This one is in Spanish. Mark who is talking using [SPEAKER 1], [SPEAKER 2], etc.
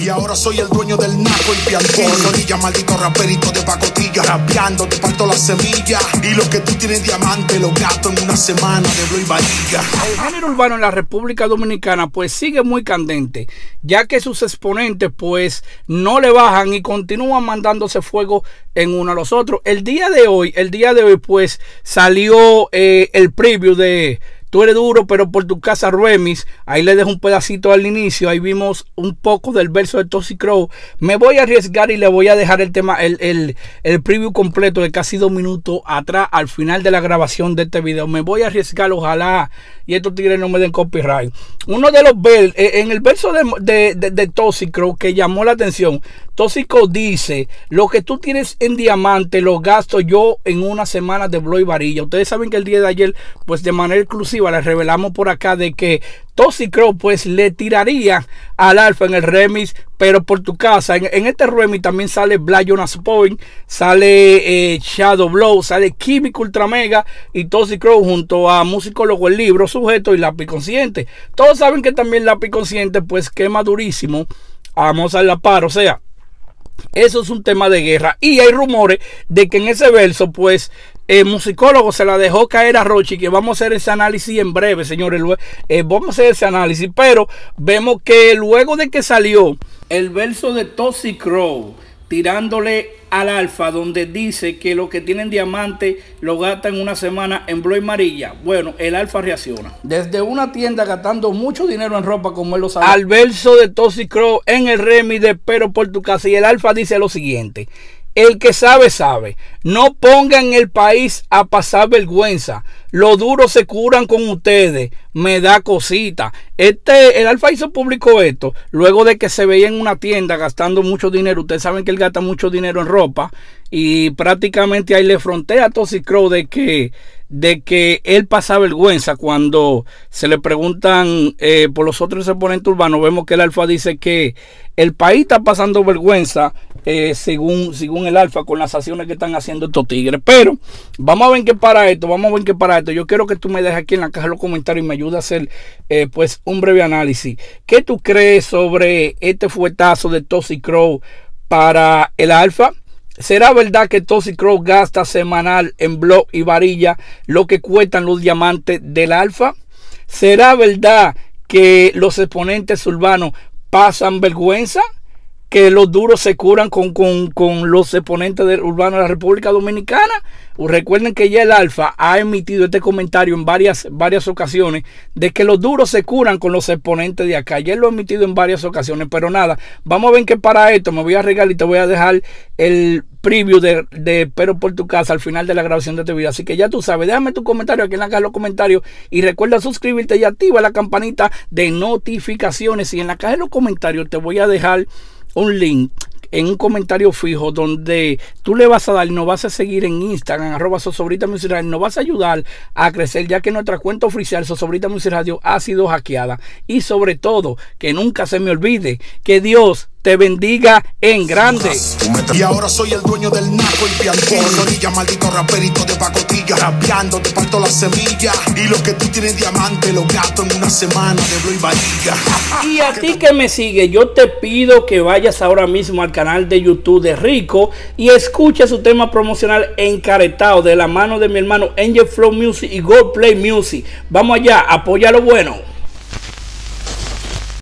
[SPEAKER 1] Y ahora soy el dueño del naco y piantón. maldito raperito de pacotilla. Rapeando, te parto la semilla. Y lo que tú tienes diamante, lo gato en una semana de blue y
[SPEAKER 2] El género urbano en la República Dominicana, pues sigue muy candente, ya que sus exponentes, pues no le bajan y continúan mandándose fuego en uno a los otros. El día de hoy, el día de hoy, pues salió eh, el preview de Tú eres duro, pero por tu casa remis. Ahí le dejo un pedacito al inicio. Ahí vimos un poco del verso de Toxic Crow. Me voy a arriesgar y le voy a dejar el tema, el, el, el preview completo de casi dos minutos atrás al final de la grabación de este video. Me voy a arriesgar, ojalá. Y estos tigres no me den copyright. Uno de los eh, en el verso de, de, Crow que llamó la atención. Tóxico dice, lo que tú tienes en diamante lo gasto yo en una semana de y Varilla. Ustedes saben que el día de ayer, pues de manera exclusiva, les revelamos por acá de que Crow pues le tiraría al Alfa en el remix, pero por tu casa. En, este remix también sale Black Jonas Point, sale eh, Shadow Blow, sale Químico Ultra Mega y crow junto a Musicólogo El Libro, Sujeto y Lápiz Consciente. Todos saben que también Lápiz Consciente pues quema durísimo vamos a La Par, o sea... Eso es un tema de guerra. Y hay rumores de que en ese verso, pues, el musicólogo se la dejó caer a Rochi, que vamos a hacer ese análisis en breve, señores. Eh, vamos a hacer ese análisis, pero vemos que luego de que salió el verso de Toxic Crow, tirándole al alfa donde dice que lo que tienen diamante lo gastan una semana en blue y amarilla. Bueno, el alfa reacciona. Desde una tienda gastando mucho dinero en ropa como él lo sabe. Al verso de Toxic Crow en el Remy de Pero por tu casa y el alfa dice lo siguiente. El que sabe, sabe. No pongan el país a pasar vergüenza. Lo duro se curan con ustedes. Me da cosita. Este, el Alfa hizo público esto luego de que se veía en una tienda gastando mucho dinero. Ustedes saben que él gasta mucho dinero en ropa. Y prácticamente ahí le frontea a Toxic de que de que él pasa vergüenza cuando se le preguntan eh, por los otros exponentes urbanos. Vemos que el Alfa dice que el país está pasando vergüenza eh, según, según el Alfa con las acciones que están haciendo estos tigres. Pero vamos a ver qué para esto, vamos a ver qué para esto. Yo quiero que tú me dejes aquí en la caja de los comentarios y me ayudes a hacer eh, pues un breve análisis. ¿Qué tú crees sobre este fuetazo de Toxicrow Crow para el Alfa? ¿Será verdad que Toxic Crow gasta semanal en blog y varilla lo que cuestan los diamantes del alfa? ¿Será verdad que los exponentes urbanos pasan vergüenza? que los duros se curan con, los exponentes de, urbanos de la República Dominicana. Recuerden que ya el Alfa ha emitido este comentario en varias, varias ocasiones de que los duros se curan con los exponentes de acá. Ya lo ha emitido en varias ocasiones, pero nada, vamos a ver que para esto me voy a regalar y te voy a dejar el preview de, de Pero por tu casa al final de la grabación de este video. Así que ya tú sabes, déjame tu comentario aquí en la caja de los comentarios y recuerda suscribirte y activa la campanita de notificaciones. Y en la caja de los comentarios te voy a dejar un link en un comentario fijo donde tú le vas a dar, nos vas a seguir en Instagram, arroba Sosobrita Music Radio, nos vas a ayudar a crecer ya que nuestra cuenta oficial Sosobrita Music Radio ha sido hackeada. Y sobre todo, que nunca se me olvide que Dios te bendiga en grande. Y ahora
[SPEAKER 1] soy el dueño del naco y piantón. maldito raperito de pacotilla. Rapeando, te parto las semillas. Y lo que tú tienes diamante, lo gato en una semana de blue y
[SPEAKER 2] Y a ti que me sigue, yo te pido que vayas ahora mismo al canal de YouTube de Rico y escucha su tema promocional encaretado de la mano de mi hermano Angel Flow Music y Go Play Music. Vamos allá, apoya lo bueno.